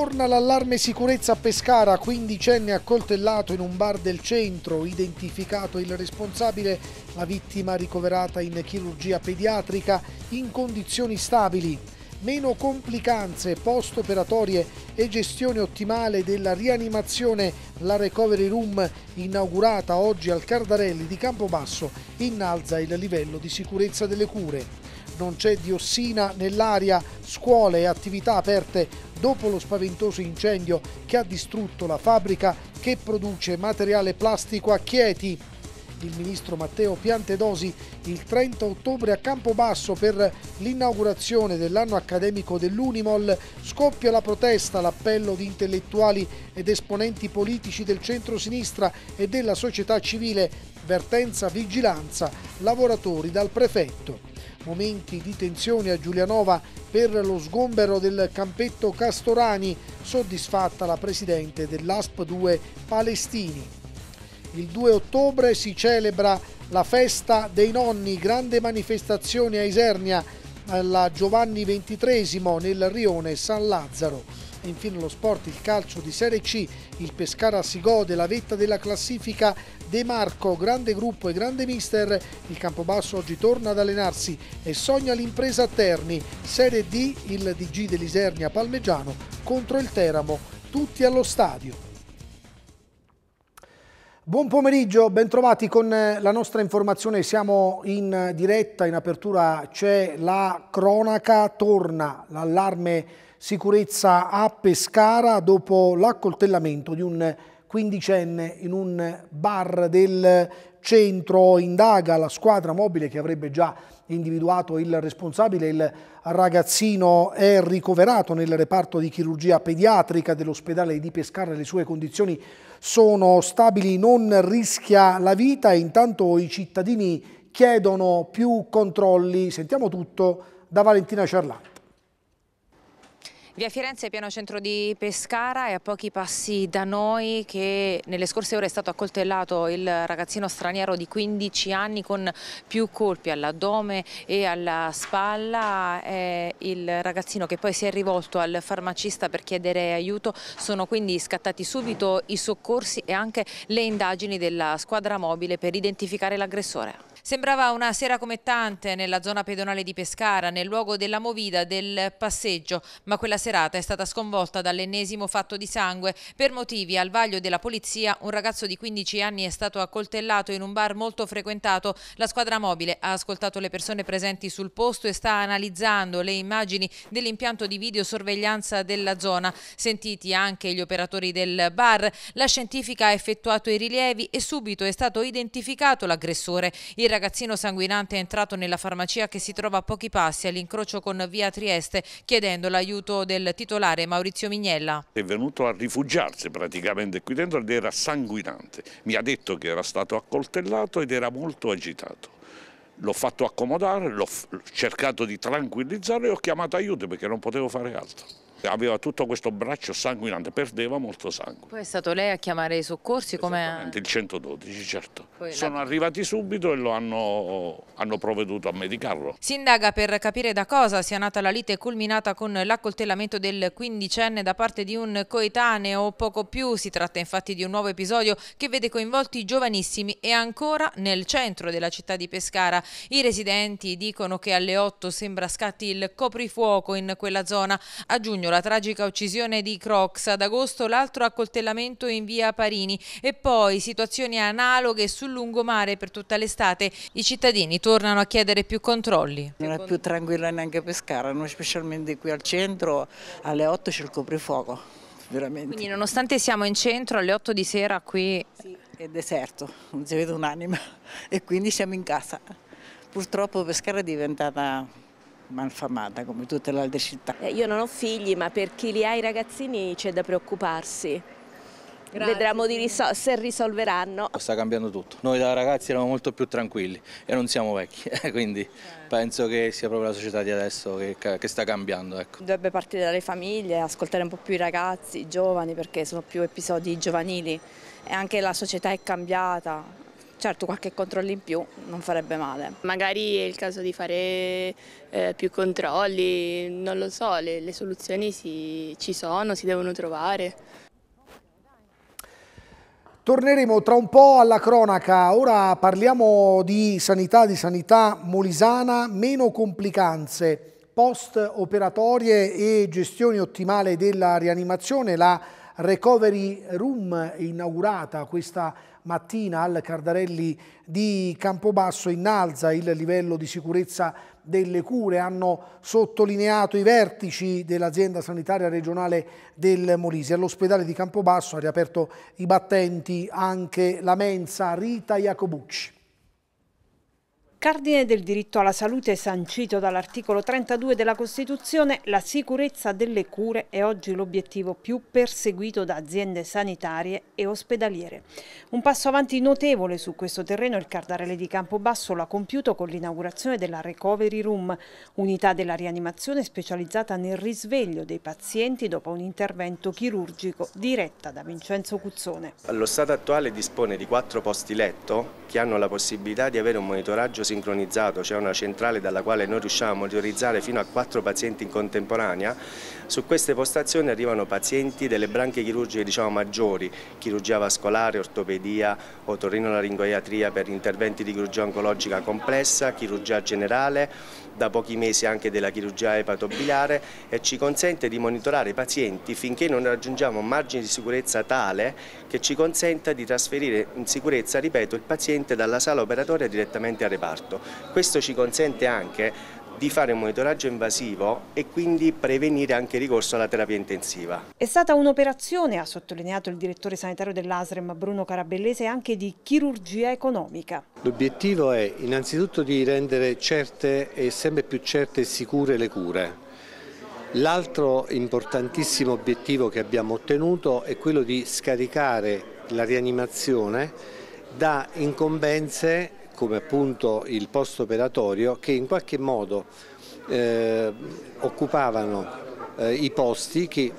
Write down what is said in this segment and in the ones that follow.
Torna l'allarme sicurezza a Pescara, quindicenne accoltellato in un bar del centro, identificato il responsabile, la vittima ricoverata in chirurgia pediatrica in condizioni stabili. Meno complicanze post-operatorie e gestione ottimale della rianimazione, la recovery room inaugurata oggi al Cardarelli di Campobasso innalza il livello di sicurezza delle cure non c'è diossina nell'aria, scuole e attività aperte dopo lo spaventoso incendio che ha distrutto la fabbrica che produce materiale plastico a Chieti. Il ministro Matteo Piantedosi il 30 ottobre a Campobasso per l'inaugurazione dell'anno accademico dell'Unimol scoppia la protesta, l'appello di intellettuali ed esponenti politici del centro-sinistra e della società civile, vertenza vigilanza, lavoratori dal prefetto momenti di tensione a Giulianova per lo sgombero del campetto Castorani, soddisfatta la presidente dell'ASP 2 Palestini. Il 2 ottobre si celebra la festa dei nonni, grande manifestazione a Isernia alla Giovanni XXIII nel rione San Lazzaro. Infine lo sport, il calcio di Serie C, il Pescara si gode la vetta della classifica De Marco, grande gruppo e grande mister, il Campobasso oggi torna ad allenarsi e sogna l'impresa a Terni, Serie D, il DG dell'Isernia Palmeggiano contro il Teramo, tutti allo stadio. Buon pomeriggio, bentrovati con eh, la nostra informazione, siamo in diretta, in apertura c'è la cronaca, torna l'allarme sicurezza a Pescara dopo l'accoltellamento di un quindicenne in un bar del centro. Indaga la squadra mobile che avrebbe già individuato il responsabile. Il ragazzino è ricoverato nel reparto di chirurgia pediatrica dell'ospedale di Pescara. Le sue condizioni sono stabili, non rischia la vita. Intanto i cittadini chiedono più controlli. Sentiamo tutto da Valentina Ciarlatti. Via Firenze, piano centro di Pescara, è a pochi passi da noi che nelle scorse ore è stato accoltellato il ragazzino straniero di 15 anni con più colpi all'addome e alla spalla. È il ragazzino che poi si è rivolto al farmacista per chiedere aiuto. Sono quindi scattati subito i soccorsi e anche le indagini della squadra mobile per identificare l'aggressore. Sembrava una sera come tante nella zona pedonale di Pescara, nel luogo della movida del passeggio, ma quella serata è stata sconvolta dall'ennesimo fatto di sangue. Per motivi al vaglio della polizia, un ragazzo di 15 anni è stato accoltellato in un bar molto frequentato. La squadra mobile ha ascoltato le persone presenti sul posto e sta analizzando le immagini dell'impianto di videosorveglianza della zona, sentiti anche gli operatori del bar. La scientifica ha effettuato i rilievi e subito è stato identificato l'aggressore. Il il ragazzino sanguinante è entrato nella farmacia che si trova a pochi passi all'incrocio con via Trieste chiedendo l'aiuto del titolare Maurizio Mignella. È venuto a rifugiarsi praticamente qui dentro ed era sanguinante. Mi ha detto che era stato accoltellato ed era molto agitato l'ho fatto accomodare, l'ho cercato di tranquillizzare e ho chiamato aiuto perché non potevo fare altro aveva tutto questo braccio sanguinante, perdeva molto sangue. Poi è stato lei a chiamare i soccorsi? Come... il 112 certo. Poi Sono la... arrivati subito e lo hanno, hanno provveduto a medicarlo. Si indaga per capire da cosa sia nata la lite culminata con l'accoltellamento del quindicenne da parte di un coetaneo o poco più. Si tratta infatti di un nuovo episodio che vede coinvolti giovanissimi e ancora nel centro della città di Pescara. I residenti dicono che alle 8 sembra scatti il coprifuoco in quella zona. A giugno giugno la tragica uccisione di Crox, ad agosto l'altro accoltellamento in via Parini e poi situazioni analoghe sul lungomare per tutta l'estate. I cittadini tornano a chiedere più controlli. Non è più tranquilla neanche Pescara, non specialmente qui al centro, alle 8 c'è il coprifuoco, veramente. Quindi nonostante siamo in centro, alle 8 di sera qui... Sì, è deserto, non si vede un'anima e quindi siamo in casa. Purtroppo Pescara è diventata malfamata come tutte le altre città. Eh, io non ho figli, ma per chi li ha i ragazzini c'è da preoccuparsi. Grazie. Vedremo risol se risolveranno. Sta cambiando tutto. Noi da ragazzi eravamo molto più tranquilli e non siamo vecchi, eh, quindi eh. penso che sia proprio la società di adesso che, che sta cambiando. Ecco. Dovrebbe partire dalle famiglie, ascoltare un po' più i ragazzi, i giovani, perché sono più episodi giovanili e anche la società è cambiata. Certo qualche controllo in più non farebbe male. Magari è il caso di fare eh, più controlli, non lo so, le, le soluzioni si, ci sono, si devono trovare. Torneremo tra un po' alla cronaca, ora parliamo di sanità, di sanità molisana, meno complicanze post operatorie e gestione ottimale della rianimazione, la recovery room inaugurata questa mattina al Cardarelli di Campobasso innalza il livello di sicurezza delle cure, hanno sottolineato i vertici dell'azienda sanitaria regionale del Molise. All'ospedale di Campobasso ha riaperto i battenti anche la mensa Rita Iacobucci. Cardine del diritto alla salute sancito dall'articolo 32 della Costituzione, la sicurezza delle cure è oggi l'obiettivo più perseguito da aziende sanitarie e ospedaliere. Un passo avanti notevole su questo terreno il Cardarele di Campobasso l'ha compiuto con l'inaugurazione della Recovery Room, unità della rianimazione specializzata nel risveglio dei pazienti dopo un intervento chirurgico diretta da Vincenzo Cuzzone. Allo stato attuale dispone di quattro posti letto che hanno la possibilità di avere un monitoraggio sincronizzato, cioè una centrale dalla quale noi riusciamo a monitorizzare fino a quattro pazienti in contemporanea, su queste postazioni arrivano pazienti delle branche chirurgiche diciamo, maggiori, chirurgia vascolare, ortopedia, otorinolaringoiatria per interventi di chirurgia oncologica complessa, chirurgia generale, da pochi mesi anche della chirurgia epatobiliare e ci consente di monitorare i pazienti finché non raggiungiamo un margine di sicurezza tale che ci consenta di trasferire in sicurezza, ripeto, il paziente dalla sala operatoria direttamente al reparto. Questo ci consente anche di fare un monitoraggio invasivo e quindi prevenire anche il ricorso alla terapia intensiva. È stata un'operazione, ha sottolineato il direttore sanitario dell'ASREM Bruno Carabellese, anche di chirurgia economica. L'obiettivo è innanzitutto di rendere certe e sempre più certe e sicure le cure. L'altro importantissimo obiettivo che abbiamo ottenuto è quello di scaricare la rianimazione da incombenze come appunto il posto operatorio che in qualche modo eh, occupavano eh, i posti che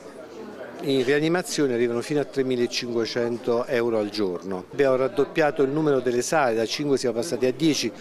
in rianimazione arrivano fino a 3.500 euro al giorno. Abbiamo raddoppiato il numero delle sale, da 5 siamo passati a 10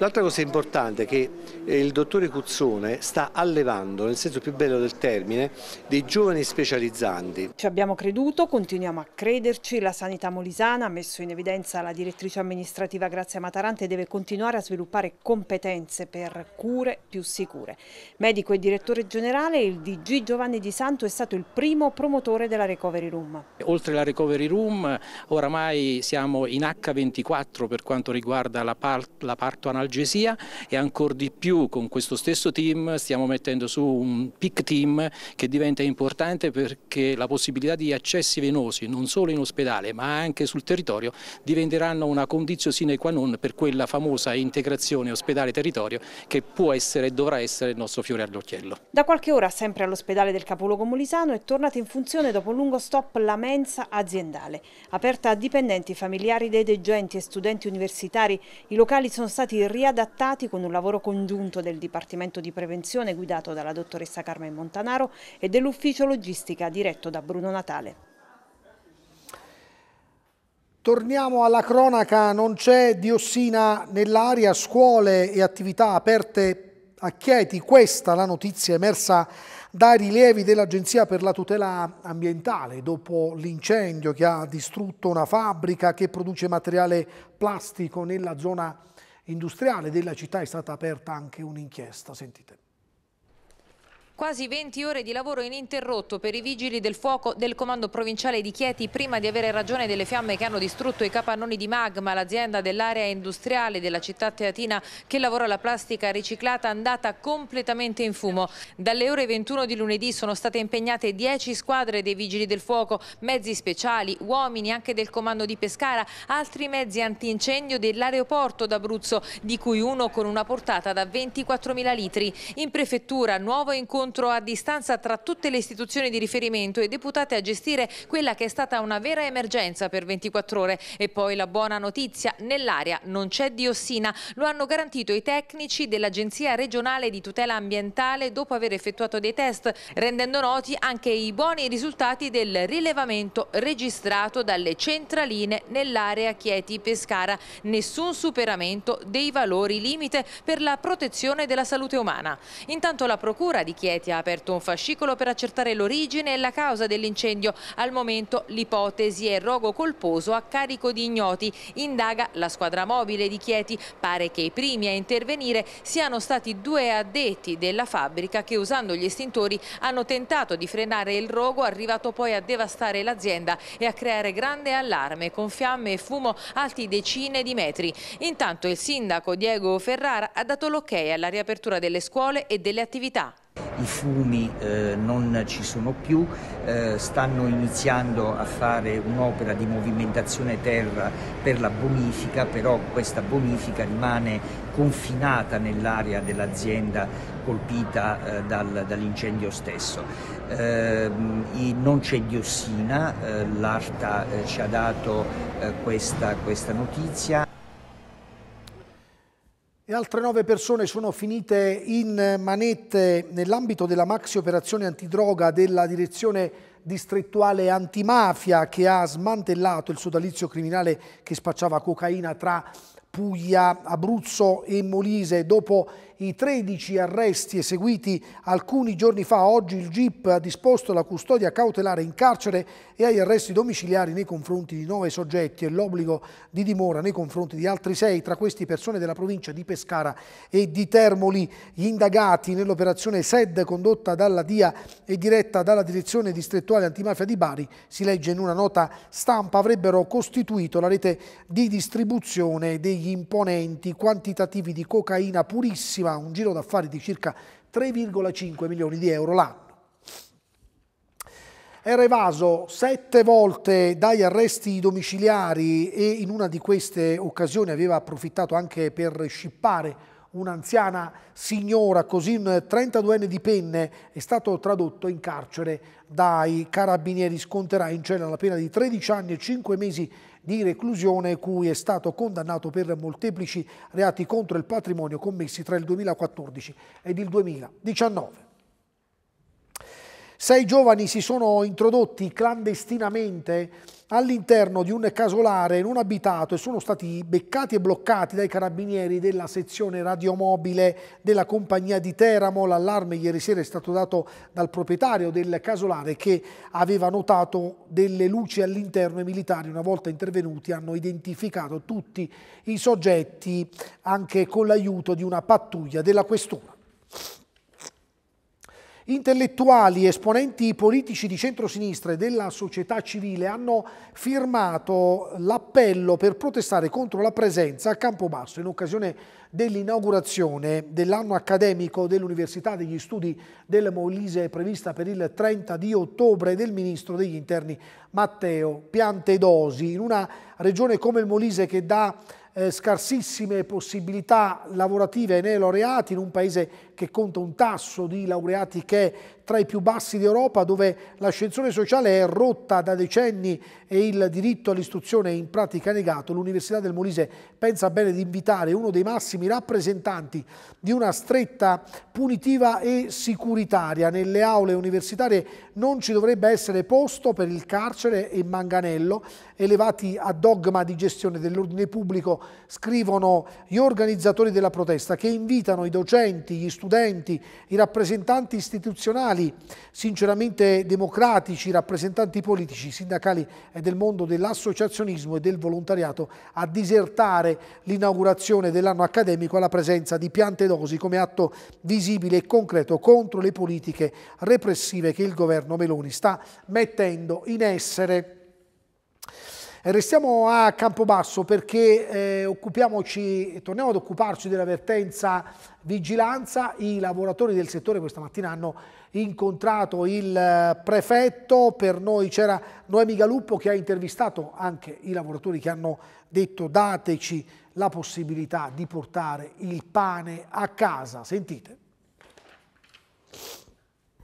L'altra cosa importante è che eh, il dottore Cuzzone sta allevando, nel senso più bello del termine, dei giovani specializzanti. Ci abbiamo creduto, continuiamo a crederci, la sanità molisana ha messo in evidenza la direttrice amministrativa Grazia Matarante deve continuare a sviluppare competenze per cure più sicure. Medico e direttore generale, il DG Giovanni Di Santo è stato il primo promotore della Recovery Room. Oltre alla Recovery Room, oramai siamo in H24 per quanto riguarda la, par la parto analisi gesia e ancora di più con questo stesso team stiamo mettendo su un PIC team che diventa importante perché la possibilità di accessi venosi non solo in ospedale ma anche sul territorio diventeranno una condizione sine qua non per quella famosa integrazione ospedale-territorio che può essere e dovrà essere il nostro fiore all'occhiello. Da qualche ora sempre all'ospedale del capoluogo Molisano è tornata in funzione dopo un lungo stop la mensa aziendale. Aperta a dipendenti, familiari dei degenti e studenti universitari, i locali sono stati riattivati riadattati con un lavoro congiunto del Dipartimento di Prevenzione guidato dalla dottoressa Carmen Montanaro e dell'ufficio logistica diretto da Bruno Natale. Torniamo alla cronaca, non c'è diossina nell'aria, scuole e attività aperte a Chieti, questa la notizia emersa dai rilievi dell'Agenzia per la tutela ambientale dopo l'incendio che ha distrutto una fabbrica che produce materiale plastico nella zona industriale della città è stata aperta anche un'inchiesta, sentite. Quasi 20 ore di lavoro ininterrotto per i vigili del fuoco del comando provinciale di Chieti prima di avere ragione delle fiamme che hanno distrutto i capannoni di Magma, l'azienda dell'area industriale della città teatina che lavora la plastica riciclata è andata completamente in fumo. Dalle ore 21 di lunedì sono state impegnate 10 squadre dei vigili del fuoco, mezzi speciali, uomini anche del comando di Pescara, altri mezzi antincendio dell'aeroporto d'Abruzzo, di cui uno con una portata da 24.000 litri. In prefettura, nuovo incontro incontro a distanza tra tutte le istituzioni di riferimento e deputate a gestire quella che è stata una vera emergenza per 24 ore. E poi la buona notizia, nell'aria non c'è diossina, lo hanno garantito i tecnici dell'Agenzia regionale di tutela ambientale dopo aver effettuato dei test, rendendo noti anche i buoni risultati del rilevamento registrato dalle centraline nell'area Chieti-Pescara. Nessun superamento dei valori limite per la protezione della salute umana. Intanto la Procura di Chieti Venezia ha aperto un fascicolo per accertare l'origine e la causa dell'incendio. Al momento l'ipotesi è rogo colposo a carico di ignoti. Indaga la squadra mobile di Chieti. Pare che i primi a intervenire siano stati due addetti della fabbrica che usando gli estintori hanno tentato di frenare il rogo arrivato poi a devastare l'azienda e a creare grande allarme con fiamme e fumo alti decine di metri. Intanto il sindaco Diego Ferrara ha dato l'ok alla riapertura delle scuole e delle attività. I fumi eh, non ci sono più, eh, stanno iniziando a fare un'opera di movimentazione terra per la bonifica, però questa bonifica rimane confinata nell'area dell'azienda colpita eh, dal, dall'incendio stesso. Eh, non c'è diossina, eh, l'ARTA eh, ci ha dato eh, questa, questa notizia e altre nove persone sono finite in manette nell'ambito della maxi operazione antidroga della direzione distrettuale antimafia che ha smantellato il sodalizio criminale che spacciava cocaina tra Puglia, Abruzzo e Molise dopo i 13 arresti eseguiti alcuni giorni fa. Oggi il GIP ha disposto la custodia cautelare in carcere e agli arresti domiciliari nei confronti di nove soggetti e l'obbligo di dimora nei confronti di altri sei, tra questi persone della provincia di Pescara e di Termoli. Gli indagati nell'operazione SED condotta dalla DIA e diretta dalla Direzione Distrettuale Antimafia di Bari, si legge in una nota stampa, avrebbero costituito la rete di distribuzione degli imponenti quantitativi di cocaina purissima realizzerà un giro d'affari di circa 3,5 milioni di euro l'anno. Era evaso sette volte dagli arresti domiciliari e in una di queste occasioni aveva approfittato anche per scippare un'anziana signora, così un 32enne di penne è stato tradotto in carcere dai carabinieri, sconterà in cella la pena di 13 anni e 5 mesi di reclusione cui è stato condannato per molteplici reati contro il patrimonio commessi tra il 2014 ed il 2019. Sei giovani si sono introdotti clandestinamente all'interno di un casolare non abitato e sono stati beccati e bloccati dai carabinieri della sezione radiomobile della compagnia di Teramo. L'allarme ieri sera è stato dato dal proprietario del casolare che aveva notato delle luci all'interno i militari una volta intervenuti hanno identificato tutti i soggetti anche con l'aiuto di una pattuglia della questura. Intellettuali, esponenti politici di centrosinistra e della società civile hanno firmato l'appello per protestare contro la presenza a Campobasso in occasione dell'inaugurazione dell'anno accademico dell'Università degli Studi del Molise prevista per il 30 di ottobre del Ministro degli Interni Matteo Piantedosi. In una regione come il Molise che dà eh, scarsissime possibilità lavorative ai neolaureati in un paese che conta un tasso di laureati che è tra i più bassi d'Europa, dove l'ascensore sociale è rotta da decenni e il diritto all'istruzione è in pratica negato, l'Università del Molise pensa bene di invitare uno dei massimi rappresentanti di una stretta punitiva e sicuritaria. Nelle aule universitarie non ci dovrebbe essere posto per il carcere e manganello, elevati a dogma di gestione dell'ordine pubblico, scrivono gli organizzatori della protesta, che invitano i docenti, gli studenti, studenti, i rappresentanti istituzionali sinceramente democratici, i rappresentanti politici, sindacali e del mondo dell'associazionismo e del volontariato a disertare l'inaugurazione dell'anno accademico alla presenza di piante dosi come atto visibile e concreto contro le politiche repressive che il governo Meloni sta mettendo in essere. Eh, restiamo a Campobasso perché eh, torniamo ad occuparci dell'avvertenza vigilanza. I lavoratori del settore questa mattina hanno incontrato il eh, prefetto, per noi c'era Noemi Galuppo che ha intervistato anche i lavoratori che hanno detto dateci la possibilità di portare il pane a casa. Sentite.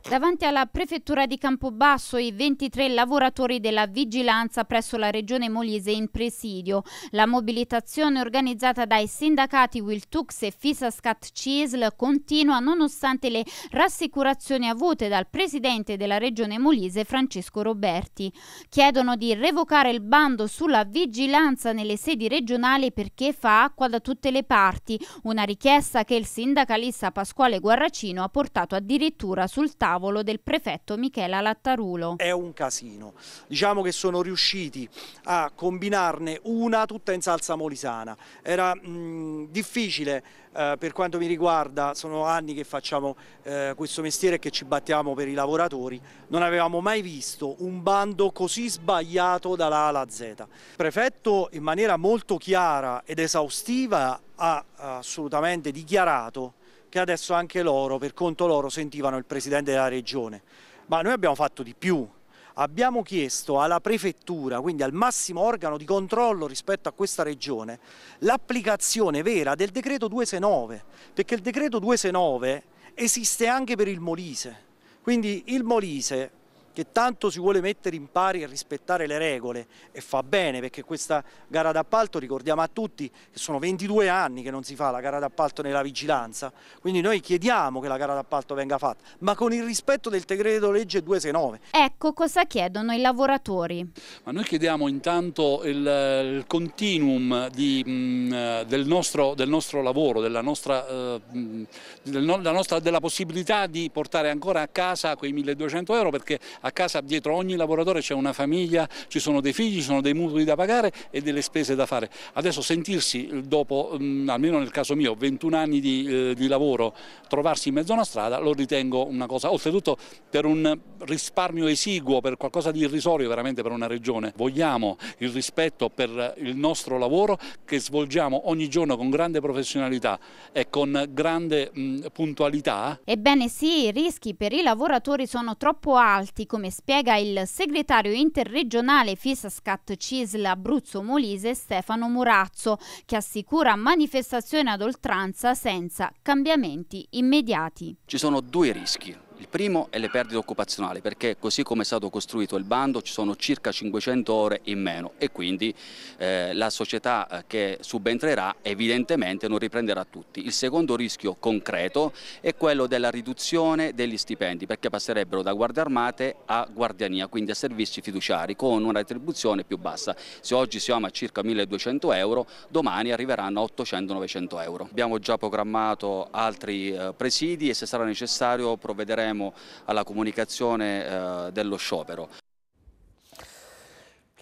Davanti alla prefettura di Campobasso i 23 lavoratori della vigilanza presso la regione Molise in presidio. La mobilitazione organizzata dai sindacati Wiltux e Fisascat Cisl continua nonostante le rassicurazioni avute dal presidente della regione Molise Francesco Roberti. Chiedono di revocare il bando sulla vigilanza nelle sedi regionali perché fa acqua da tutte le parti, una richiesta che il sindacalista Pasquale Guarracino ha portato addirittura sul tavolo tavolo del prefetto Michela Lattarulo. È un casino, diciamo che sono riusciti a combinarne una tutta in salsa molisana, era mh, difficile eh, per quanto mi riguarda, sono anni che facciamo eh, questo mestiere e che ci battiamo per i lavoratori, non avevamo mai visto un bando così sbagliato dalla A alla Z. Il prefetto in maniera molto chiara ed esaustiva ha assolutamente dichiarato che adesso anche loro, per conto loro, sentivano il Presidente della Regione. Ma noi abbiamo fatto di più, abbiamo chiesto alla prefettura, quindi al massimo organo di controllo rispetto a questa regione, l'applicazione vera del decreto 269, perché il decreto 269 esiste anche per il Molise. Quindi il Molise che tanto si vuole mettere in pari e rispettare le regole e fa bene perché questa gara d'appalto ricordiamo a tutti che sono 22 anni che non si fa la gara d'appalto nella vigilanza, quindi noi chiediamo che la gara d'appalto venga fatta, ma con il rispetto del decreto legge 269. Ecco cosa chiedono i lavoratori. Ma noi chiediamo intanto il, il continuum di, mh, mm, eh, del, nostro, del, nostro, lavoro, della, nostra, eh, mm, del, della, nostra, della possibilità di portare ancora a casa quei 1200 euro perché a casa dietro ogni lavoratore c'è una famiglia, ci sono dei figli, ci sono dei mutui da pagare e delle spese da fare. Adesso sentirsi dopo, mm, almeno nel caso mio, 21 anni di, eh, di lavoro, trovarsi in mezzo a una strada lo ritengo una cosa, oltretutto per un risparmio esiguo, per qualcosa di irrisorio veramente per una regione. Vogliamo il rispetto per il nostro lavoro che svolgiamo ogni giorno con grande professionalità e con grande mh, mm, puntualità. Ebbene sì, i rischi per i lavoratori sono troppo alti come spiega il segretario interregionale Fisascat Cisl Abruzzo Molise Stefano Murazzo, che assicura manifestazioni ad oltranza senza cambiamenti immediati. Ci sono due rischi il primo è le perdite occupazionali perché così come è stato costruito il bando ci sono circa 500 ore in meno e quindi eh, la società eh, che subentrerà evidentemente non riprenderà tutti. Il secondo rischio concreto è quello della riduzione degli stipendi perché passerebbero da guardie armate a guardiania, quindi a servizi fiduciari con una retribuzione più bassa. Se oggi siamo a circa 1200 euro, domani arriveranno a 800-900 euro. Abbiamo già programmato altri eh, presidi e se sarà necessario provvederemo Sanremo alla comunicazione eh, dello sciopero.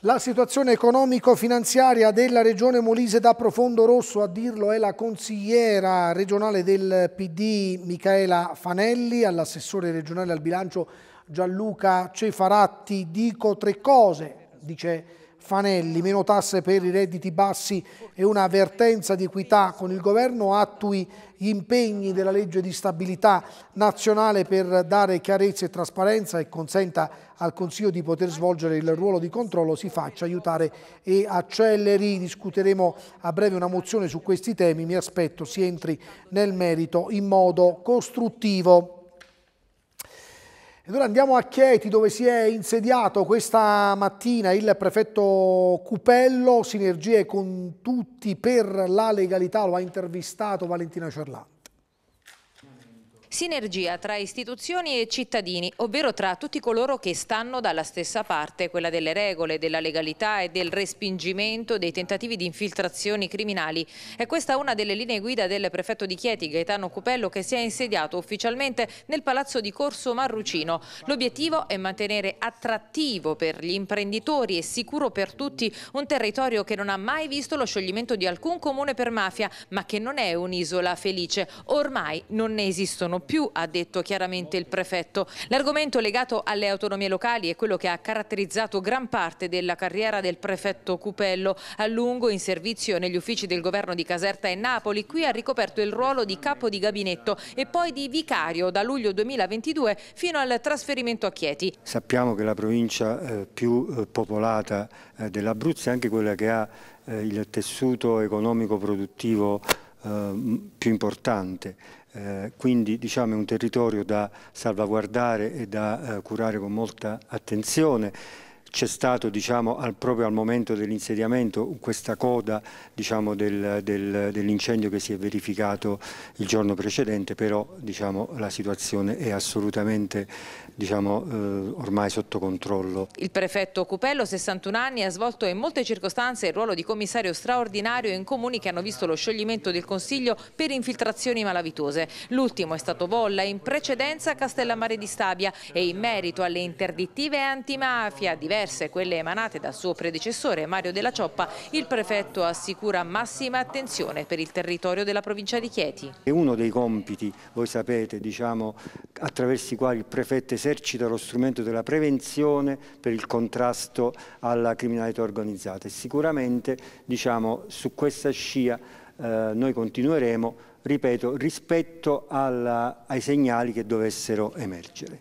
La situazione economico-finanziaria della regione Molise da profondo rosso, a dirlo è la consigliera regionale del PD Michaela Fanelli, all'assessore regionale al bilancio Gianluca Cefaratti. Dico tre cose, dice Fanelli, meno tasse per i redditi bassi e una avvertenza di equità con il governo attui gli impegni della legge di stabilità nazionale per dare chiarezza e trasparenza e consenta al Consiglio di poter svolgere il ruolo di controllo, si faccia aiutare e acceleri. Discuteremo a breve una mozione su questi temi, mi aspetto si entri nel merito in modo costruttivo. Ed ora andiamo a Chieti dove si è insediato questa mattina il prefetto Cupello, sinergie con tutti per la legalità, lo ha intervistato Valentina Cerlano. Sinergia tra istituzioni e cittadini, ovvero tra tutti coloro che stanno dalla stessa parte, quella delle regole, della legalità e del respingimento dei tentativi di infiltrazioni criminali. È questa una delle linee guida del prefetto di Chieti, Gaetano Cupello, che si è insediato ufficialmente nel palazzo di Corso Marrucino. L'obiettivo è mantenere attrattivo per gli imprenditori e sicuro per tutti un territorio che non ha mai visto lo scioglimento di alcun comune per mafia, ma che non è un'isola felice. Ormai non ne esistono più più, ha detto chiaramente il prefetto. L'argomento legato alle autonomie locali è quello che ha caratterizzato gran parte della carriera del prefetto Cupello, a lungo in servizio negli uffici del governo di Caserta e Napoli. Qui ha ricoperto il ruolo di capo di gabinetto e poi di vicario da luglio 2022 fino al trasferimento a Chieti. Sappiamo che la provincia eh, più eh, popolata eh, dell'Abruzzo è anche quella che ha il tessuto economico produttivo più importante eh, quindi diciamo, è un territorio da salvaguardare e da eh, curare con molta attenzione. C'è stato diciamo, al, proprio al momento dell'insediamento questa coda diciamo, del, del, dell'incendio che si è verificato il giorno precedente, però diciamo, la situazione è assolutamente diciamo, eh, ormai sotto controllo. Il prefetto Cupello, 61 anni, ha svolto in molte circostanze il ruolo di commissario straordinario in comuni che hanno visto lo scioglimento del Consiglio per infiltrazioni malavitose. L'ultimo è stato Volla, in precedenza Castellammare di Stabia e in merito alle interdittive antimafia, diverse quelle emanate dal suo predecessore Mario Della Cioppa, il prefetto assicura massima attenzione per il territorio della provincia di Chieti. È uno dei compiti, voi sapete, diciamo, attraverso i quali il prefetto è esercita lo strumento della prevenzione per il contrasto alla criminalità organizzata e sicuramente diciamo, su questa scia eh, noi continueremo, ripeto, rispetto alla, ai segnali che dovessero emergere.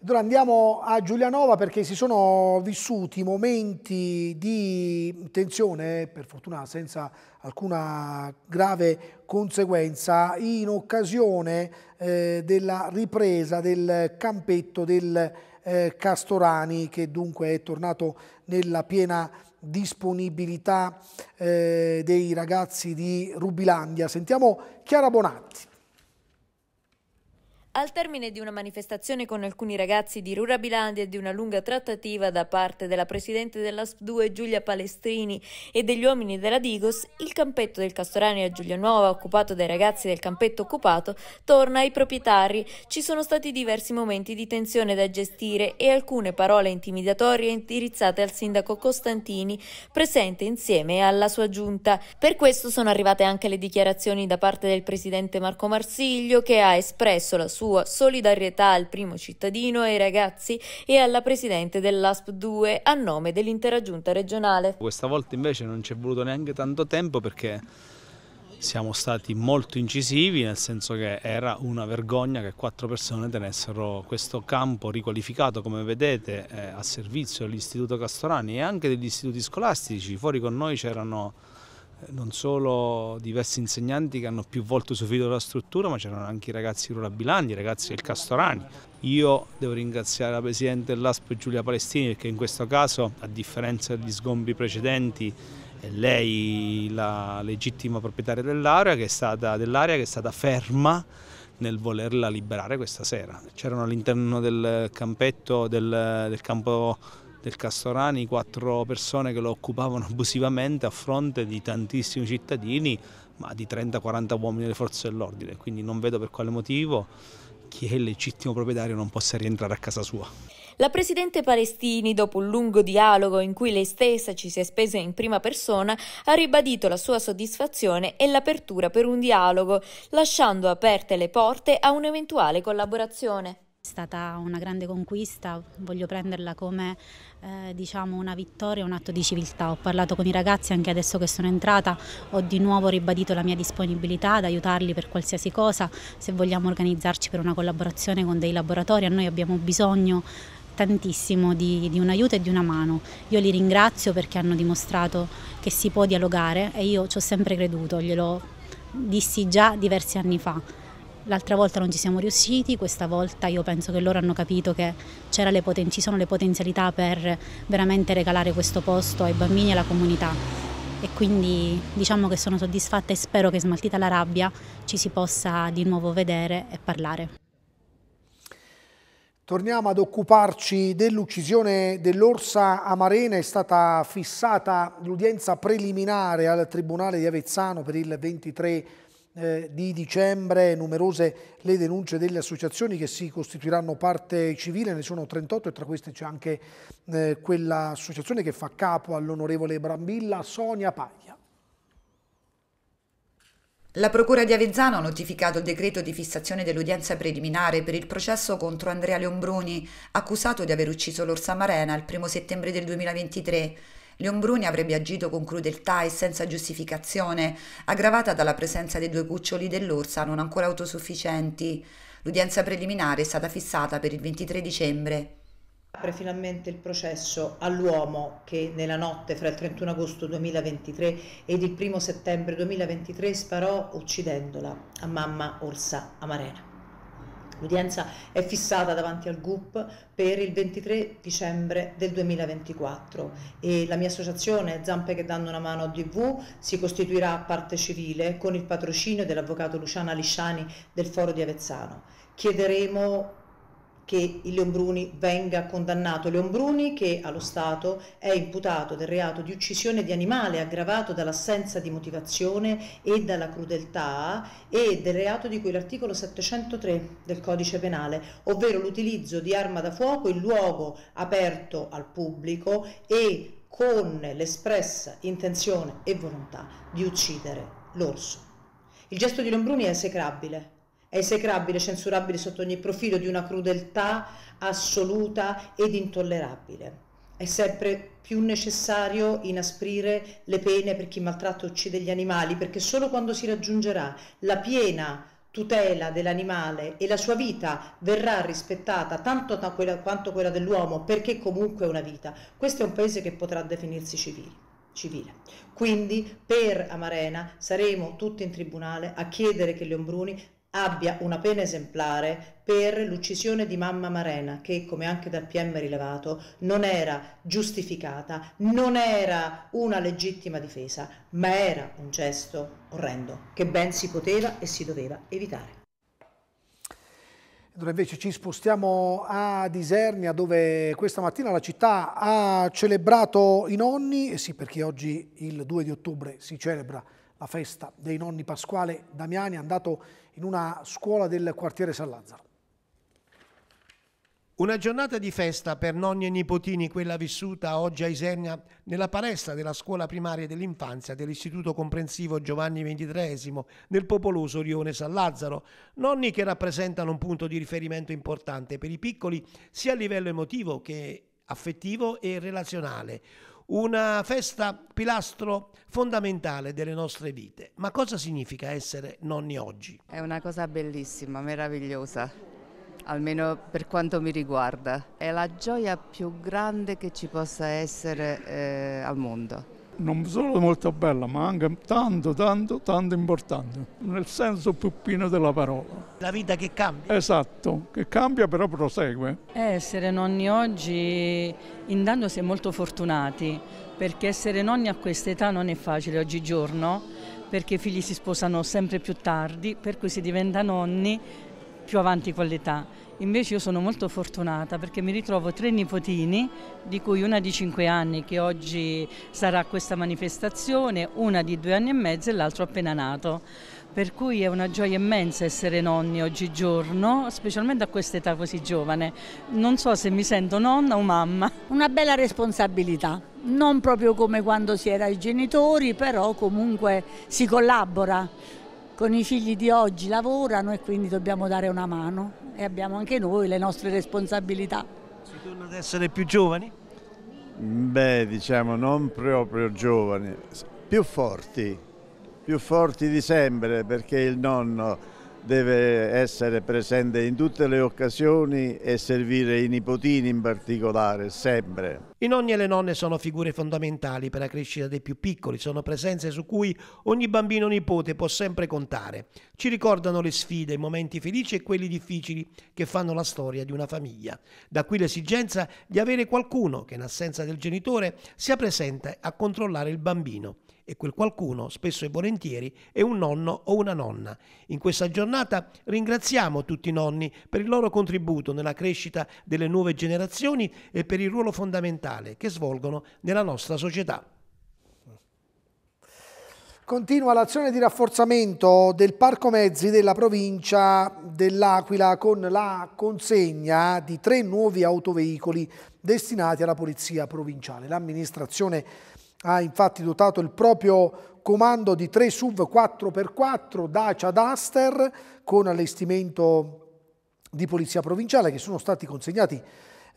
Allora andiamo a Giulianova perché si sono vissuti momenti di tensione, per fortuna senza alcuna grave conseguenza, in occasione eh, della ripresa del campetto del eh, Castorani che dunque è tornato nella piena disponibilità eh, dei ragazzi di Rubilandia. Sentiamo Chiara Bonatti. Al termine di una manifestazione con alcuni ragazzi di Rurabilandia e di una lunga trattativa da parte della presidente dell'ASP2 Giulia Palestrini e degli uomini della Digos, il campetto del Castorani a Giulia Nuova, occupato dai ragazzi del campetto occupato, torna ai proprietari. Ci sono stati diversi momenti di tensione da gestire e alcune parole intimidatorie indirizzate al sindaco Costantini, presente insieme alla sua giunta. Per questo sono arrivate anche le dichiarazioni da parte del presidente Marco Marsiglio, che ha espresso la sua sua solidarietà al primo cittadino, ai ragazzi e alla presidente dell'ASP 2 a nome dell'intera giunta regionale. Questa volta invece non ci è voluto neanche tanto tempo perché siamo stati molto incisivi nel senso che era una vergogna che quattro persone tenessero questo campo riqualificato come vedete eh, a servizio dell'istituto Castorani e anche degli istituti scolastici fuori con noi c'erano non solo diversi insegnanti che hanno più volte usufruito la struttura, ma c'erano anche i ragazzi di Rura Bilandi, i ragazzi del Castorani. Io devo ringraziare la Presidente dell'ASP Giulia Palestini perché in questo caso, a differenza degli sgombi precedenti, è lei la legittima proprietaria dell'area che, dell che è stata ferma nel volerla liberare questa sera. C'erano all'interno del campetto, del, del campo del Castorani quattro persone che lo occupavano abusivamente a fronte di tantissimi cittadini, ma di 30-40 uomini delle forze dell'ordine, quindi non vedo per quale motivo chi è il legittimo proprietario non possa rientrare a casa sua. La Presidente Palestini, dopo un lungo dialogo in cui lei stessa ci si è spesa in prima persona, ha ribadito la sua soddisfazione e l'apertura per un dialogo, lasciando aperte le porte a un'eventuale collaborazione. È stata una grande conquista, voglio prenderla come eh, diciamo una vittoria, un atto di civiltà. Ho parlato con i ragazzi anche adesso che sono entrata, ho di nuovo ribadito la mia disponibilità ad aiutarli per qualsiasi cosa, se vogliamo organizzarci per una collaborazione con dei laboratori, a noi abbiamo bisogno tantissimo di, di, un aiuto e di una mano. Io li ringrazio perché hanno dimostrato che si può dialogare e io ci ho sempre creduto, glielo dissi già diversi anni fa. L'altra volta non ci siamo riusciti, questa volta io penso che loro hanno capito che le ci sono le potenzialità per veramente regalare questo posto ai bambini e alla comunità. E quindi diciamo che sono soddisfatta e spero che smaltita la rabbia ci si possa di nuovo vedere e parlare. Torniamo ad occuparci dell'uccisione dell'orsa amarena, è stata fissata l'udienza preliminare al Tribunale di Avezzano per il 23 eh, di dicembre, numerose le denunce delle associazioni che si costituiranno parte civile, ne sono 38 e tra queste c'è anche eh, quell'associazione che fa capo all'onorevole Brambilla, Sonia Paglia. La Procura di Avezzano ha notificato il decreto di fissazione dell'udienza preliminare per il processo contro Andrea Leombroni, accusato di aver ucciso l'Orsa Marena il 1 settembre del 2023. Leonbruni avrebbe agito con crudeltà e senza giustificazione, aggravata dalla presenza dei due cuccioli dell'orsa non ancora autosufficienti. L'udienza preliminare è stata fissata per il 23 dicembre. Apre finalmente il processo all'uomo che nella notte fra il 31 agosto 2023 ed il 1 settembre 2023 sparò uccidendola a mamma Orsa Amarena. L'udienza è fissata davanti al GUP per il 23 dicembre del 2024 e la mia associazione Zampe che danno una mano a DV si costituirà a parte civile con il patrocinio dell'avvocato Luciana Lisciani del Foro di Avezzano. Chiederemo che il Leonbruni venga condannato. Leonbruni che allo Stato è imputato del reato di uccisione di animale aggravato dall'assenza di motivazione e dalla crudeltà e del reato di cui l'articolo 703 del codice penale, ovvero l'utilizzo di arma da fuoco in luogo aperto al pubblico e con l'espressa intenzione e volontà di uccidere l'orso. Il gesto di Lombruni è esecrabile, è esecrabile, censurabile sotto ogni profilo di una crudeltà assoluta ed intollerabile. È sempre più necessario inasprire le pene per chi maltratta e uccide gli animali, perché solo quando si raggiungerà la piena tutela dell'animale e la sua vita verrà rispettata tanto quella, quanto quella dell'uomo, perché comunque è una vita. Questo è un paese che potrà definirsi civile. Civile. Quindi per Amarena saremo tutti in tribunale a chiedere che Leombruni abbia una pena esemplare per l'uccisione di mamma Marena che, come anche dal PM rilevato, non era giustificata, non era una legittima difesa, ma era un gesto orrendo che ben si poteva e si doveva evitare. Allora invece ci spostiamo a Disernia dove questa mattina la città ha celebrato i nonni, e sì perché oggi il 2 di ottobre si celebra la festa dei nonni Pasquale Damiani, è andato in una scuola del quartiere San Lazzaro. Una giornata di festa per nonni e nipotini, quella vissuta oggi a Isernia nella palestra della scuola primaria dell'infanzia dell'Istituto Comprensivo Giovanni XXIII nel popoloso Rione San Lazzaro. Nonni che rappresentano un punto di riferimento importante per i piccoli sia a livello emotivo che affettivo e relazionale una festa pilastro fondamentale delle nostre vite. Ma cosa significa essere nonni oggi? È una cosa bellissima, meravigliosa, almeno per quanto mi riguarda. È la gioia più grande che ci possa essere eh, al mondo non solo molto bella, ma anche tanto, tanto, tanto importante, nel senso più pieno della parola. La vita che cambia. Esatto, che cambia però prosegue. Eh, essere nonni oggi, intanto si è molto fortunati, perché essere nonni a questa età non è facile oggigiorno, perché i figli si sposano sempre più tardi, per cui si diventa nonni più avanti con l'età Invece io sono molto fortunata perché mi ritrovo tre nipotini, di cui una di cinque anni che oggi sarà a questa manifestazione, una di due anni e mezzo e l'altro appena nato. Per cui è una gioia immensa essere nonni oggigiorno, specialmente a questa età così giovane. Non so se mi sento nonna o mamma. Una bella responsabilità, non proprio come quando si era i genitori, però comunque si collabora con i figli di oggi lavorano e quindi dobbiamo dare una mano e abbiamo anche noi le nostre responsabilità. Si torna ad essere più giovani? Beh, diciamo non proprio giovani, più forti, più forti di sempre perché il nonno deve essere presente in tutte le occasioni e servire i nipotini in particolare, sempre. I nonni e le nonne sono figure fondamentali per la crescita dei più piccoli, sono presenze su cui ogni bambino nipote può sempre contare. Ci ricordano le sfide, i momenti felici e quelli difficili che fanno la storia di una famiglia. Da qui l'esigenza di avere qualcuno che in assenza del genitore sia presente a controllare il bambino e quel qualcuno, spesso e volentieri, è un nonno o una nonna. In questa giornata ringraziamo tutti i nonni per il loro contributo nella crescita delle nuove generazioni e per il ruolo fondamentale che svolgono nella nostra società. Continua l'azione di rafforzamento del parco mezzi della provincia dell'Aquila con la consegna di tre nuovi autoveicoli destinati alla polizia provinciale. L'amministrazione ha infatti dotato il proprio comando di tre SUV 4x4 Dacia Duster con allestimento di polizia provinciale che sono stati consegnati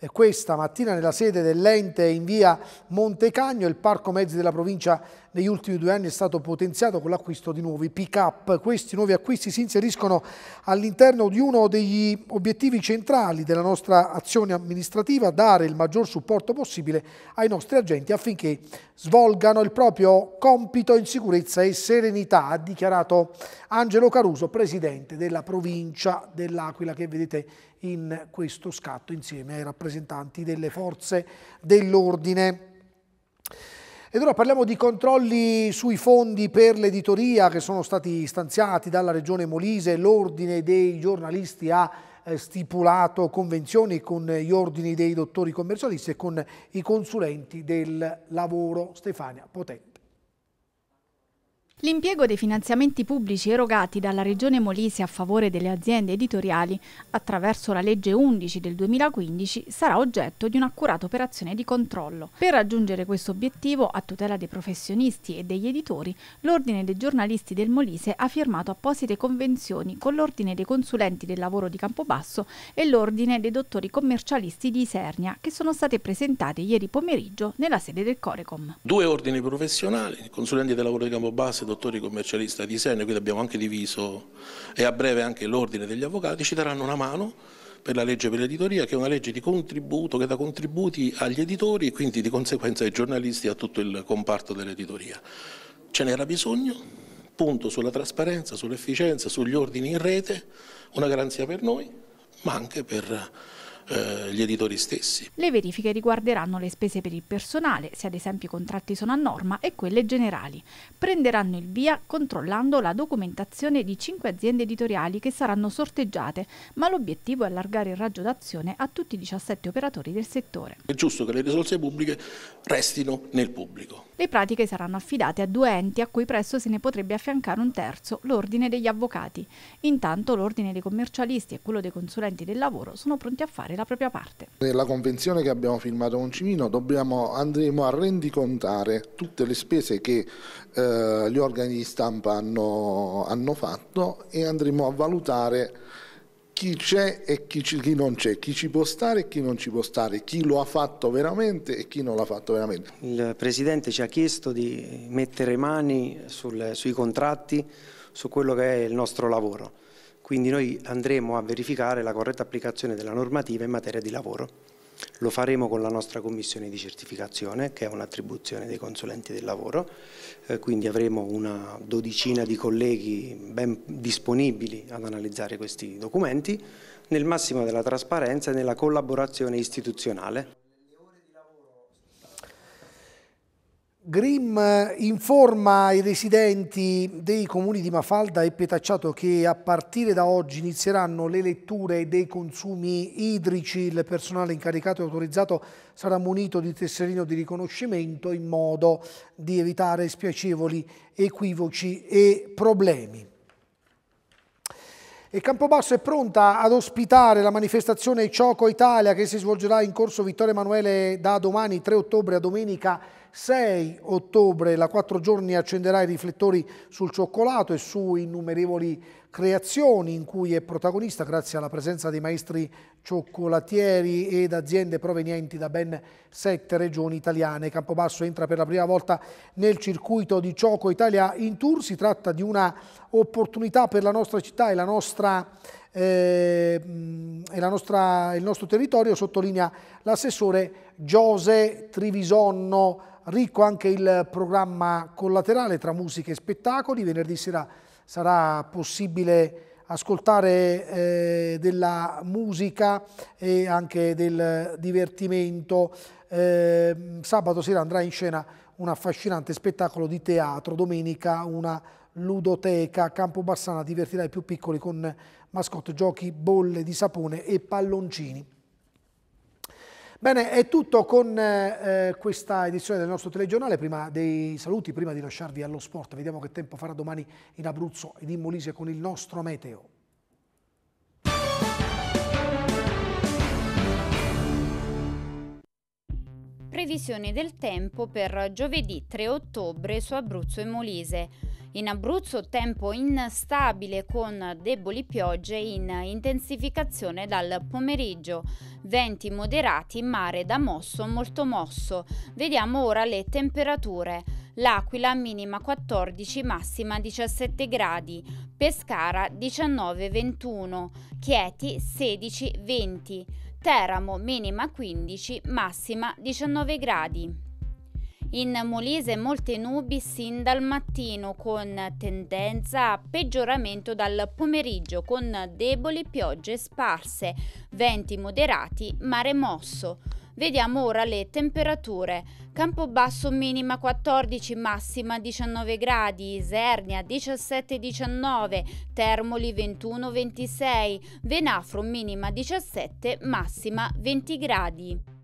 questa mattina nella sede dell'ente in via Montecagno. Il parco mezzi della provincia negli ultimi due anni è stato potenziato con l'acquisto di nuovi pick-up. Questi nuovi acquisti si inseriscono all'interno di uno degli obiettivi centrali della nostra azione amministrativa, dare il maggior supporto possibile ai nostri agenti affinché svolgano il proprio compito in sicurezza e serenità, ha dichiarato Angelo Caruso, presidente della provincia dell'Aquila che vedete in questo scatto insieme ai rappresentanti delle forze dell'ordine. Ed ora parliamo di controlli sui fondi per l'editoria che sono stati stanziati dalla Regione Molise. L'Ordine dei giornalisti ha eh, stipulato convenzioni con gli ordini dei dottori commercialisti e con i consulenti del lavoro. Stefania Potenti. L'impiego dei finanziamenti pubblici erogati dalla Regione Molise a favore delle aziende editoriali attraverso la legge 11 del 2015 sarà oggetto di un'accurata operazione di controllo. Per raggiungere questo obiettivo, a tutela dei professionisti e degli editori, l'Ordine dei giornalisti del Molise ha firmato apposite convenzioni con l'Ordine dei consulenti del lavoro di Campobasso e l'Ordine dei dottori commercialisti di Isernia, che sono state presentate ieri pomeriggio nella sede del Corecom. Due ordini professionali, consulenti del lavoro di Campobasso dottori commercialista di Senio, quindi abbiamo anche diviso e a breve anche l'ordine degli avvocati, ci daranno una mano per la legge per l'editoria che è una legge di contributo che dà contributi agli editori e quindi di conseguenza ai giornalisti e a tutto il comparto dell'editoria. Ce n'era bisogno, punto sulla trasparenza, sull'efficienza, sugli ordini in rete, una garanzia per noi ma anche per eh, gli editori stessi. Le verifiche riguarderanno le spese per il personale, se ad esempio i contratti sono a norma, e quelle generali. Prenderanno il via controllando la documentazione di cinque aziende editoriali che saranno sorteggiate, ma l'obiettivo è allargare il raggio d'azione a tutti i 17 operatori del settore. È giusto che le risorse pubbliche restino nel pubblico. Le pratiche saranno affidate a due enti a cui presto se ne potrebbe affiancare un terzo, l'Ordine degli Avvocati. Intanto l'Ordine dei Commercialisti e quello dei Consulenti del Lavoro sono pronti a fare la la propria parte. Nella convenzione che abbiamo firmato con Cimino dobbiamo, andremo a rendicontare tutte le spese che eh, gli organi di stampa hanno, hanno fatto e andremo a valutare chi c'è e chi, chi non c'è, chi ci può stare e chi non ci può stare, chi lo ha fatto veramente e chi non l'ha fatto veramente. Il Presidente ci ha chiesto di mettere mani sul, sui contratti, su quello che è il nostro lavoro. Quindi noi andremo a verificare la corretta applicazione della normativa in materia di lavoro. Lo faremo con la nostra commissione di certificazione, che è un'attribuzione dei consulenti del lavoro, eh, quindi avremo una dodicina di colleghi ben disponibili ad analizzare questi documenti, nel massimo della trasparenza e nella collaborazione istituzionale. Grimm eh, informa i residenti dei comuni di Mafalda e Petacciato che a partire da oggi inizieranno le letture dei consumi idrici. Il personale incaricato e autorizzato sarà munito di tesserino di riconoscimento in modo di evitare spiacevoli equivoci e problemi. E Campobasso è pronta ad ospitare la manifestazione Cioco Italia che si svolgerà in corso Vittorio Emanuele da domani 3 ottobre a domenica 6 ottobre la 4 giorni accenderà i riflettori sul cioccolato e su innumerevoli creazioni in cui è protagonista grazie alla presenza di maestri cioccolatieri ed aziende provenienti da ben sette regioni italiane. Campobasso entra per la prima volta nel circuito di Cioco Italia in Tour, si tratta di una opportunità per la nostra città e la nostra eh, e nostra, il nostro territorio, sottolinea l'assessore Giose Trivisonno ricco anche il programma collaterale tra musica e spettacoli, venerdì sera sarà possibile ascoltare eh, della musica e anche del divertimento. Eh, sabato sera andrà in scena un affascinante spettacolo di teatro, domenica una ludoteca, Campobassana divertirà i più piccoli con mascotte, giochi, bolle di sapone e palloncini. Bene, è tutto con eh, questa edizione del nostro telegiornale, prima dei saluti, prima di lasciarvi allo sport, vediamo che tempo farà domani in Abruzzo ed in Molise con il nostro meteo. Previsione del tempo per giovedì 3 ottobre su Abruzzo e Molise. In Abruzzo tempo instabile con deboli piogge in intensificazione dal pomeriggio, venti moderati, mare da mosso molto mosso. Vediamo ora le temperature. L'Aquila minima 14, massima 17 gradi, Pescara 19-21, Chieti 16-20, Teramo minima 15, massima 19 gradi. In Molise molte nubi sin dal mattino con tendenza a peggioramento dal pomeriggio con deboli piogge sparse, venti moderati, mare mosso. Vediamo ora le temperature. Campobasso minima 14, massima 19 gradi, Isernia 17-19, Termoli 21-26, Venafro minima 17, massima 20 gradi.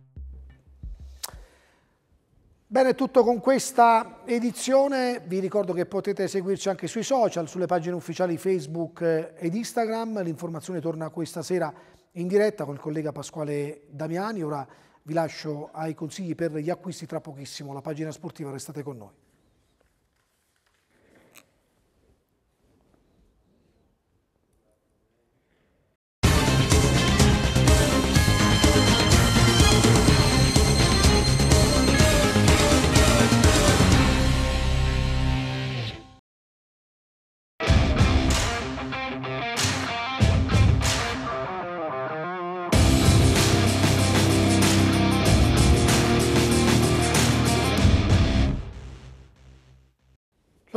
Bene, tutto con questa edizione. Vi ricordo che potete seguirci anche sui social, sulle pagine ufficiali Facebook eh, ed Instagram. L'informazione torna questa sera in diretta con il collega Pasquale Damiani. Ora vi lascio ai consigli per gli acquisti tra pochissimo. La pagina sportiva, restate con noi.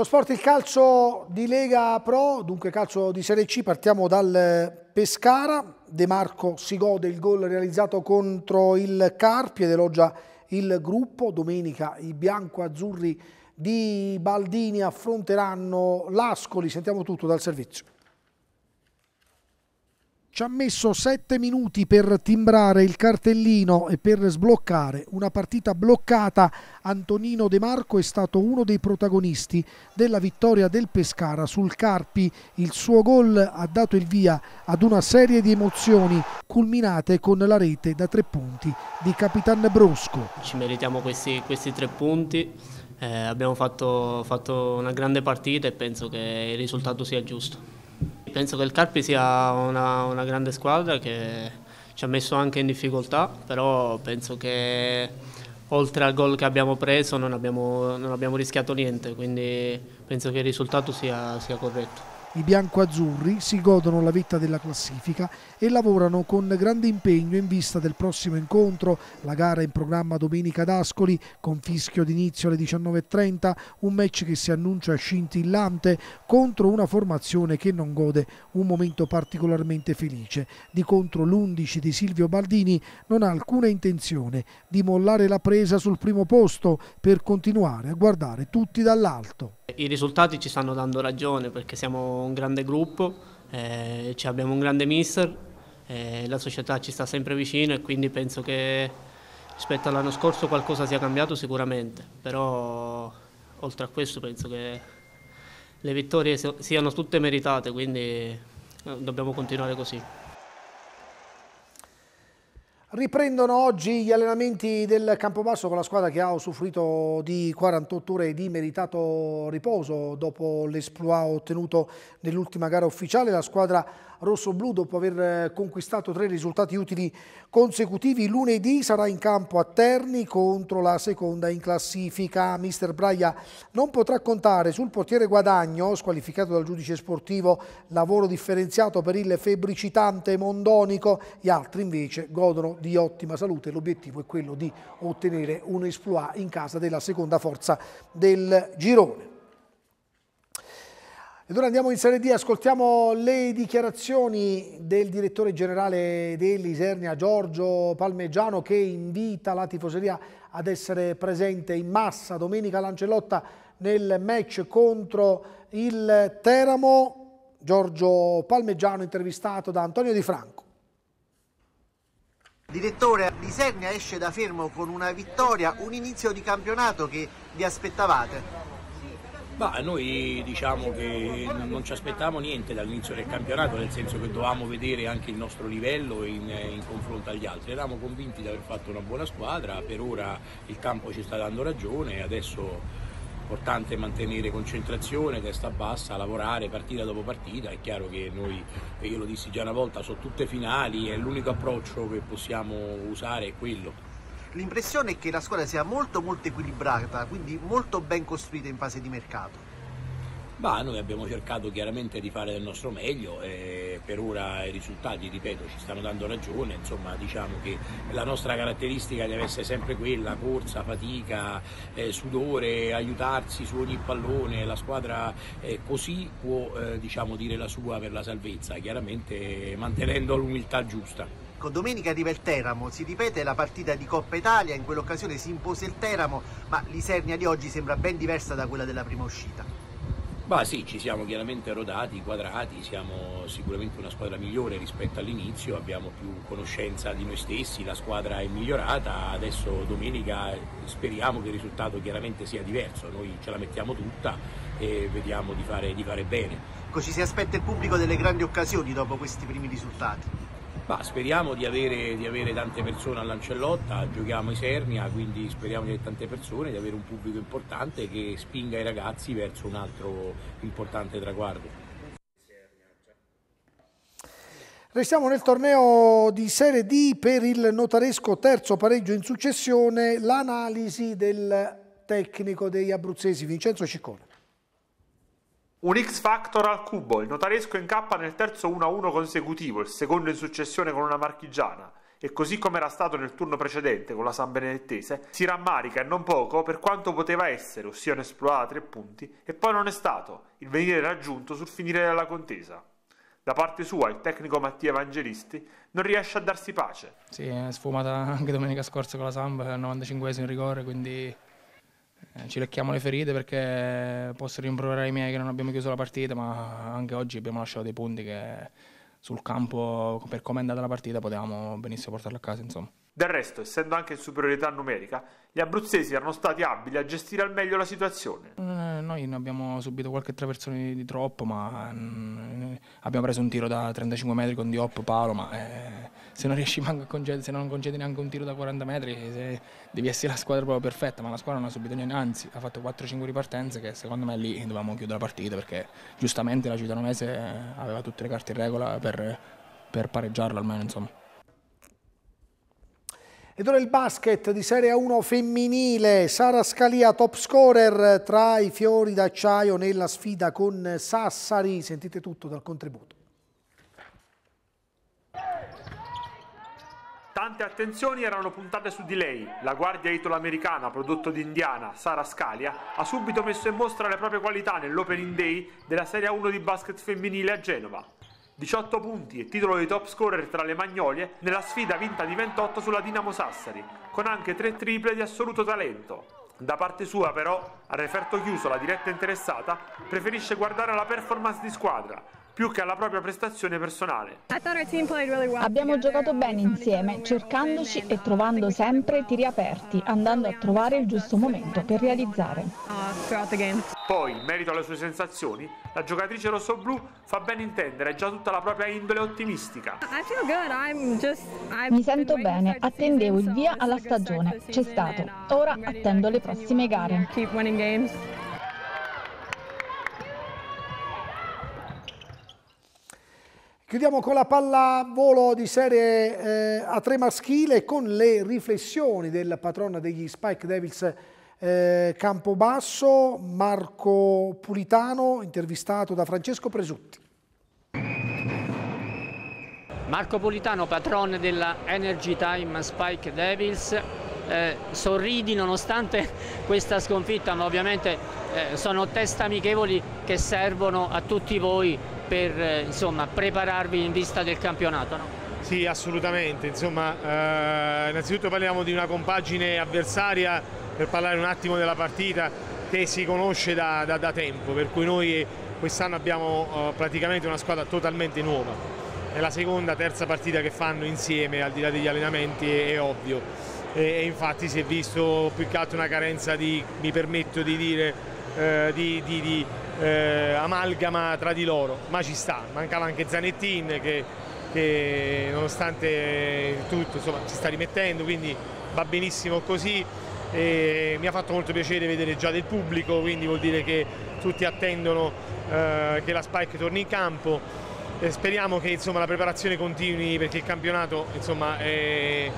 Lo sport il calcio di Lega Pro, dunque calcio di Serie C, partiamo dal Pescara. De Marco si gode il gol realizzato contro il Carpi ed elogia il gruppo. Domenica i bianco-azzurri di Baldini affronteranno l'Ascoli. Sentiamo tutto dal servizio. Ci ha messo 7 minuti per timbrare il cartellino e per sbloccare una partita bloccata. Antonino De Marco è stato uno dei protagonisti della vittoria del Pescara sul Carpi. Il suo gol ha dato il via ad una serie di emozioni culminate con la rete da tre punti di Capitan Brosco. Ci meritiamo questi, questi tre punti. Eh, abbiamo fatto, fatto una grande partita e penso che il risultato sia giusto. Penso che il Carpi sia una, una grande squadra che ci ha messo anche in difficoltà, però penso che oltre al gol che abbiamo preso non abbiamo, non abbiamo rischiato niente, quindi penso che il risultato sia, sia corretto. I biancoazzurri si godono la vetta della classifica e lavorano con grande impegno in vista del prossimo incontro. La gara in programma domenica ad Ascoli con fischio d'inizio alle 19.30, un match che si annuncia scintillante contro una formazione che non gode un momento particolarmente felice. Di contro l'11 di Silvio Baldini non ha alcuna intenzione di mollare la presa sul primo posto per continuare a guardare tutti dall'alto. I risultati ci stanno dando ragione perché siamo un grande gruppo, eh, abbiamo un grande mister eh, la società ci sta sempre vicino e quindi penso che rispetto all'anno scorso qualcosa sia cambiato sicuramente, però oltre a questo penso che le vittorie siano tutte meritate, quindi eh, dobbiamo continuare così. Riprendono oggi gli allenamenti del Campobasso con la squadra che ha usufruito di 48 ore di meritato riposo dopo l'esploit ottenuto nell'ultima gara ufficiale. La squadra rossoblù dopo aver eh, conquistato tre risultati utili consecutivi. Lunedì sarà in campo a Terni contro la seconda in classifica. Mister Braia non potrà contare sul portiere Guadagno, squalificato dal giudice sportivo, lavoro differenziato per il febbricitante Mondonico. Gli altri invece godono di ottima salute. L'obiettivo è quello di ottenere un esploit in casa della seconda forza del girone. Ed ora andiamo in Serie D, ascoltiamo le dichiarazioni del direttore generale dell'Isernia, Giorgio Palmeggiano, che invita la tifoseria ad essere presente in massa domenica Lancellotta nel match contro il Teramo. Giorgio Palmeggiano intervistato da Antonio Di Franco. Direttore, l'Isernia esce da fermo con una vittoria, un inizio di campionato che vi aspettavate? Ma noi diciamo che non ci aspettavamo niente dall'inizio del campionato, nel senso che dovevamo vedere anche il nostro livello in, eh, in, confronto agli altri. Eravamo convinti di aver fatto una buona squadra, per ora il campo ci sta dando ragione, adesso è importante mantenere concentrazione, testa bassa, lavorare partita dopo partita. È chiaro che noi, io lo dissi già una volta, sono tutte finali, e l'unico approccio che possiamo usare è quello. L'impressione è che la squadra sia molto molto equilibrata, quindi molto ben costruita in fase di mercato. Ma noi abbiamo cercato chiaramente di fare del nostro meglio e per ora i risultati, ripeto, ci stanno dando ragione, insomma diciamo che la nostra caratteristica deve essere sempre quella, corsa, fatica, eh, sudore, aiutarsi su ogni pallone, la squadra eh, così può eh, diciamo, dire la sua per la salvezza, chiaramente mantenendo l'umiltà giusta. Ecco, domenica arriva il Teramo, si ripete la partita di Coppa Italia, in quell'occasione si impose il Teramo, ma l'Isernia di oggi sembra ben diversa da quella della prima uscita. Ma sì, ci siamo chiaramente rodati, quadrati, siamo sicuramente una squadra migliore rispetto all'inizio, abbiamo più conoscenza di noi stessi, la squadra è migliorata, adesso domenica speriamo che il risultato chiaramente sia diverso, noi ce la mettiamo tutta e vediamo di fare, di fare bene. Ecco, ci si aspetta il pubblico delle grandi occasioni dopo questi primi risultati. Ma speriamo di avere, di avere, tante persone Lancellotta, giochiamo i Sernia, ah, quindi speriamo di avere tante persone, di avere un pubblico importante che spinga i ragazzi verso un altro importante traguardo. Restiamo nel torneo di Serie D per il notaresco terzo pareggio in successione, l'analisi del tecnico degli abruzzesi Vincenzo Ciccone. Un X Factor al cubo, il notaresco incappa nel terzo 1-1 consecutivo, il secondo in successione con una marchigiana, e così come era stato nel turno precedente con la San Benedettese, si rammarica e non poco per quanto poteva essere, ossia un esplorato a tre punti, e poi non è stato, il venire raggiunto sul finire della contesa. Da parte sua il tecnico Mattia Evangelisti non riesce a darsi pace. Sì, è sfumata anche domenica scorsa con la Samba, al 95 in rigore, quindi eh, ci lecchiamo le ferite perché posso rimproverare i miei che non abbiamo chiuso la partita, ma anche oggi abbiamo lasciato dei punti che sul campo, per come è andata la partita, potevamo benissimo portarla a casa. Insomma. Del resto, essendo anche in superiorità numerica, gli abruzzesi erano stati abili a gestire al meglio la situazione. Eh, noi ne abbiamo subito qualche traversone di troppo, ma mm, abbiamo preso un tiro da 35 metri con Diop, Paolo, ma... Eh, se non riesci manco a concedere, se non concedi neanche un tiro da 40 metri, devi essere la squadra proprio perfetta, ma la squadra non ha subito niente, anzi ha fatto 4-5 ripartenze che secondo me lì dovevamo chiudere la partita perché giustamente la Cittanomese eh, aveva tutte le carte in regola per, per pareggiarla almeno insomma. Ed ora il basket di Serie 1 femminile, Sara Scalia top scorer tra i fiori d'acciaio nella sfida con Sassari, sentite tutto dal contributo. Molte attenzioni erano puntate su di lei. La guardia italo-americana, prodotto Indiana, Sara Scalia, ha subito messo in mostra le proprie qualità nell'Opening Day della Serie 1 di basket femminile a Genova. 18 punti e titolo di top scorer tra le magnolie nella sfida vinta di 28 sulla Dinamo Sassari, con anche tre triple di assoluto talento. Da parte sua però, al referto chiuso la diretta interessata, preferisce guardare la performance di squadra, più che alla propria prestazione personale. Abbiamo giocato bene insieme, cercandoci e trovando sempre tiri aperti, andando a trovare il giusto momento per realizzare. Uh, Poi, in merito alle sue sensazioni, la giocatrice rossoblù fa ben intendere già tutta la propria indole ottimistica. Mi sento bene, attendevo il via alla stagione, c'è stato. Uh, Ora attendo le prossime gare. Chiudiamo con la pallavolo di serie eh, a tre maschile con le riflessioni del patrono degli Spike Devils eh, Campobasso, Marco Pulitano, intervistato da Francesco Presutti. Marco Pulitano, patron della Energy Time Spike Devils, eh, sorridi nonostante questa sconfitta, ma ovviamente eh, sono test amichevoli che servono a tutti voi per eh, insomma, prepararvi in vista del campionato. No? Sì, assolutamente. Insomma, eh, innanzitutto parliamo di una compagine avversaria per parlare un attimo della partita che si conosce da, da, da tempo, per cui noi quest'anno abbiamo eh, praticamente una squadra totalmente nuova. È la seconda, terza partita che fanno insieme, al di là degli allenamenti, è, è ovvio. E, e, infatti si è visto più che altro una carenza di, mi permetto di dire, eh, di, di, di eh, amalgama tra di loro, ma ci sta, mancava anche Zanettin che, che nonostante tutto insomma, si sta rimettendo, quindi va benissimo così. E mi ha fatto molto piacere vedere già del pubblico, quindi vuol dire che tutti attendono eh, che la Spike torni in campo. E speriamo che insomma, la preparazione continui perché il campionato insomma, è,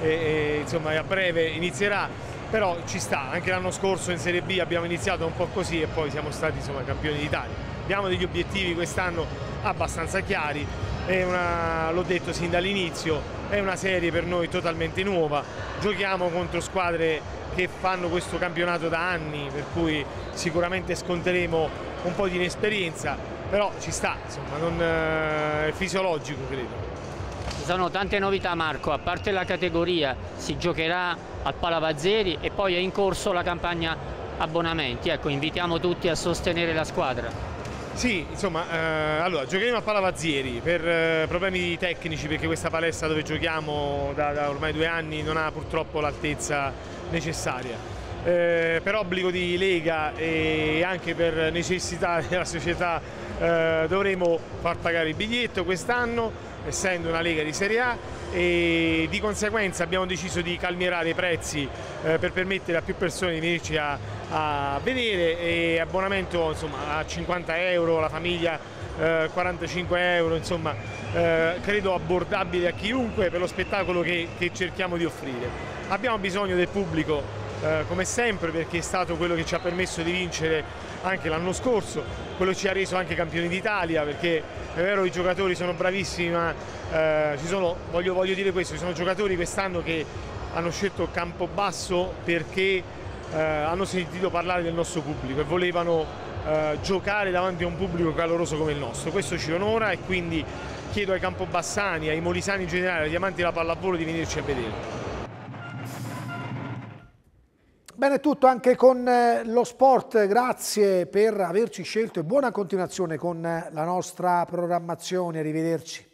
è, è, insomma, a breve inizierà però ci sta, anche l'anno scorso in Serie B abbiamo iniziato un po' così e poi siamo stati insomma, campioni d'Italia. Abbiamo degli obiettivi quest'anno abbastanza chiari, l'ho detto sin dall'inizio, è una serie per noi totalmente nuova, giochiamo contro squadre che fanno questo campionato da anni, per cui sicuramente sconteremo un po' di inesperienza, però ci sta, insomma, non, eh, è fisiologico credo sono tante novità Marco, a parte la categoria si giocherà al Palavazzeri e poi è in corso la campagna abbonamenti, ecco invitiamo tutti a sostenere la squadra. Sì, insomma, eh, allora, giocheremo a Palavazzieri per eh, problemi tecnici perché questa palestra dove giochiamo da, da ormai due anni non ha purtroppo l'altezza necessaria. Eh, per obbligo di Lega e anche per necessità della società eh, dovremo far pagare il biglietto quest'anno essendo una Lega di Serie A e di conseguenza abbiamo deciso di calmierare i prezzi eh, per permettere a più persone di venirci a, a vedere e abbonamento insomma, a 50 euro, la famiglia eh, 45 euro, insomma eh, credo abbordabile a chiunque per lo spettacolo che, che cerchiamo di offrire. Abbiamo bisogno del pubblico eh, come sempre perché è stato quello che ci ha permesso di vincere anche l'anno scorso, quello ci ha reso anche campioni d'Italia perché è vero i giocatori sono bravissimi ma eh, ci sono, voglio, voglio, dire questo, ci sono giocatori quest'anno che hanno scelto Campobasso perché eh, hanno sentito parlare del nostro pubblico e volevano eh, giocare davanti a un pubblico caloroso come il nostro, questo ci onora e quindi chiedo ai Campobassani, ai Molisani in generale, agli amanti della pallavolo di venirci a vedere. Bene tutto anche con eh, lo sport, grazie per averci scelto e buona continuazione con eh, la nostra programmazione, arrivederci.